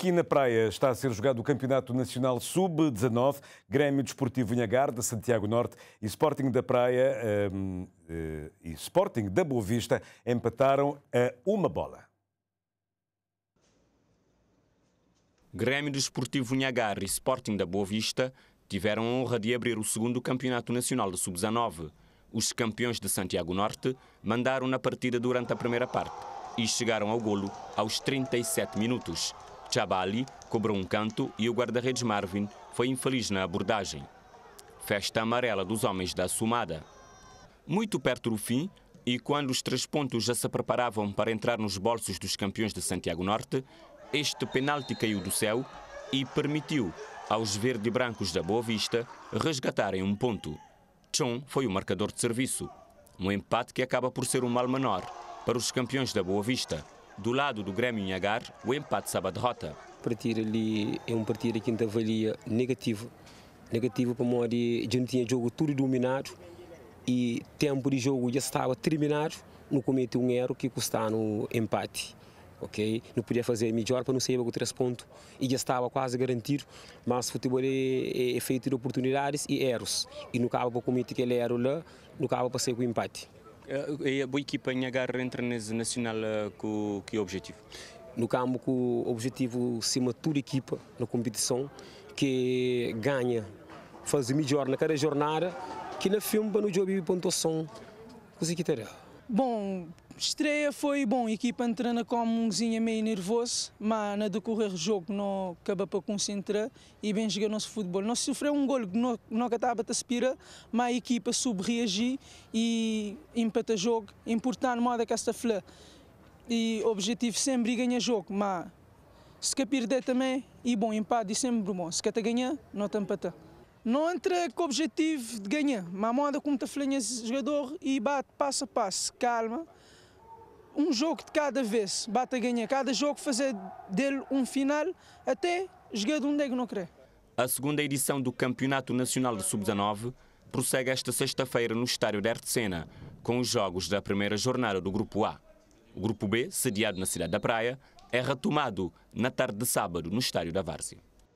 Aqui na praia está a ser jogado o Campeonato Nacional Sub-19, Grêmio Desportivo Inhagar, da Santiago Norte, e Sporting da Praia uh, e Sporting da Boa Vista empataram a uma bola. Grêmio Desportivo Inhagar e Sporting da Boa Vista tiveram a honra de abrir o segundo Campeonato Nacional de Sub-19. Os campeões de Santiago Norte mandaram na partida durante a primeira parte e chegaram ao golo aos 37 minutos. Chabali cobrou um canto e o guarda-redes Marvin foi infeliz na abordagem. Festa amarela dos homens da Sumada. Muito perto do fim, e quando os três pontos já se preparavam para entrar nos bolsos dos campeões de Santiago Norte, este penalti caiu do céu e permitiu aos verde-brancos da Boa Vista resgatarem um ponto. Chon foi o marcador de serviço. Um empate que acaba por ser um mal menor para os campeões da Boa Vista. Do lado do Grêmio Inhagar, o empate sabe a derrota. O partido ali é um partido que ainda valia negativo. Negativo para modo de a gente tinha jogo tudo dominado e tempo de jogo já estava terminado. Não cometeu um erro que custava no empate ok? Não podia fazer melhor para não sair com três pontos e já estava quase garantido, mas o futebol é, é, é feito de oportunidades e erros e não acaba para cometer aquele erro lá, não acaba para sair com empate. Eh, a boa equipa em agarrar entra nesse nacional eh, com que objetivo? No campo, com o objetivo cima de toda a equipa na competição que ganha, faz melhor na cada jornada que na filme para no jogo pontuação. Consegui ter. Bom, Estreia foi bom, a equipa entrando como zinho meio nervoso, mas na decorrer do jogo não acaba para concentrar e bem jogar nosso futebol. Nós sofreu um gol que não, estava a aspirar, mas a equipa soube reagir e empata jogo. Importante moda é que esta flã. E objetivo sempre ganhar jogo, mas se que perder também, e bom, empate sempre bom. Se quer ganhar, não tem empatar. Não entra com o objetivo de ganhar, mas moda como te flanha jogador e bate passo a passo, calma um jogo de cada vez, bata ganha cada jogo, fazer dele um final até jogar de um é que não querer. A segunda edição do Campeonato Nacional de Sub-19 prossegue esta sexta-feira no estádio da Artesena, com os jogos da primeira jornada do Grupo A. O Grupo B, sediado na cidade da Praia, é retomado na tarde de sábado no estádio da Várzea.